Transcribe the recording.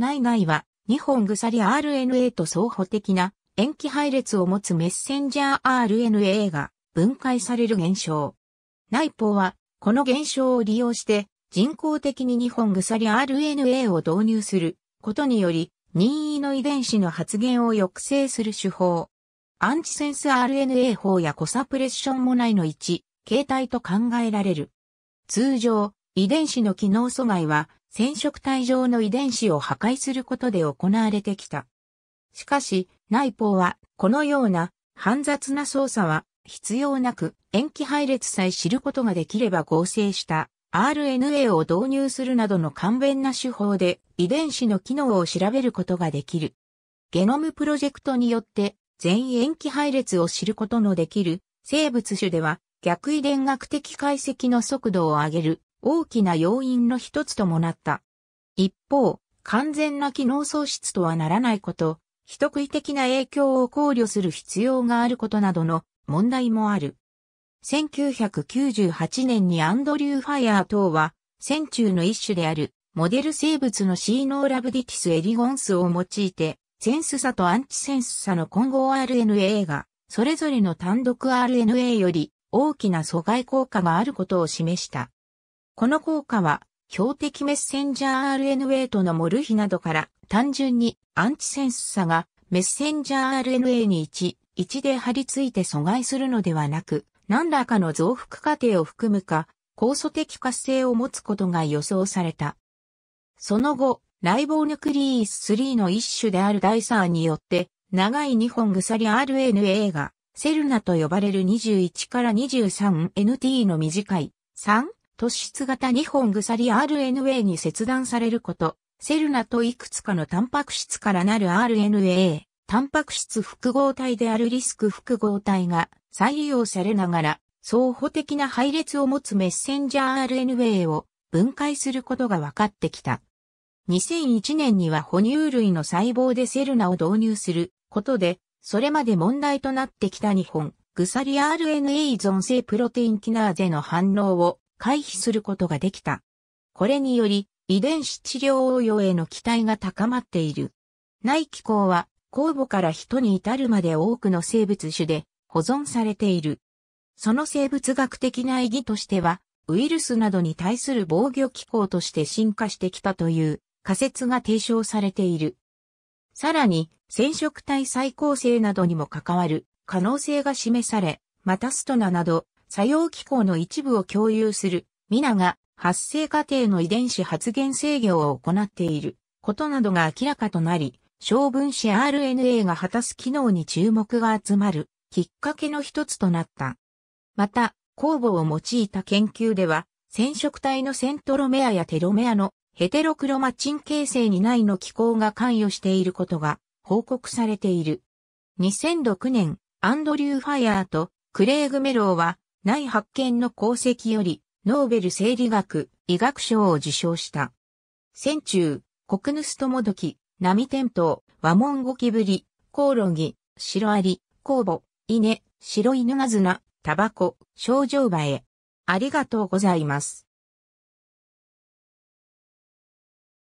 内外は2本鎖 RNA と相補的な塩基配列を持つメッセンジャー RNA が分解される現象。内包はこの現象を利用して人工的に2本鎖 RNA を導入することにより任意の遺伝子の発現を抑制する手法。アンチセンス RNA 法やコサプレッションもないの1、形態と考えられる。通常、遺伝子の機能阻害は染色体上の遺伝子を破壊することで行われてきた。しかし、内包は、このような、煩雑な操作は、必要なく、塩基配列さえ知ることができれば合成した RNA を導入するなどの簡便な手法で遺伝子の機能を調べることができる。ゲノムプロジェクトによって全塩基配列を知ることのできる生物種では逆遺伝学的解析の速度を上げる大きな要因の一つともなった。一方、完全な機能喪失とはならないこと、人食い的な影響を考慮する必要があることなどの問題もある。1998年にアンドリュー・ファイアー等は、線中の一種である、モデル生物のシーノーラブディティス・エリゴンスを用いて、センス差とアンチセンス差の混合 RNA が、それぞれの単独 RNA より大きな阻害効果があることを示した。この効果は、標的メッセンジャー RNA とのモル比などから単純にアンチセンスさがメッセンジャー RNA に1、1で張り付いて阻害するのではなく、何らかの増幅過程を含むか、酵素的活性を持つことが予想された。その後、ライボーヌクリース3の一種であるダイサーによって、長い2本鎖 RNA が、セルナと呼ばれる21から 23NT の短い3突出型2本鎖 RNA に切断されること、セルナといくつかのタンパク質からなる RNA、タンパク質複合体であるリスク複合体が再利用されながら、相補的な配列を持つメッセンジャー RNA を分解することが分かってきた。2001年には哺乳類の細胞でセルナを導入することで、それまで問題となってきた日本、鎖 RNA 依存性プロテインキナーゼの反応を回避することができた。これにより、遺伝子治療応用への期待が高まっている。内気候は、酵母から人に至るまで多くの生物種で保存されている。その生物学的な意義としては、ウイルスなどに対する防御機構として進化してきたという仮説が提唱されている。さらに、染色体再構成などにも関わる可能性が示され、またストナなど作用機構の一部を共有する、皆が発生過程の遺伝子発現制御を行っていることなどが明らかとなり、小分子 RNA が果たす機能に注目が集まるきっかけの一つとなった。また、酵母を用いた研究では、染色体のセントロメアやテロメアのヘテロクロマチン形成に内の機構が関与していることが報告されている。2006年、アンドリュー・ファイヤーとクレイグ・メローは内発見の功績より、ノーベル生理学、医学賞を受賞した。戦中、国ヌスともどき、波天灯、和門ゴキブリ、コオロギ、シロアリ、コウボ、イネ、白犬ガズナ、タバコ、症状バエ。ありがとうございます。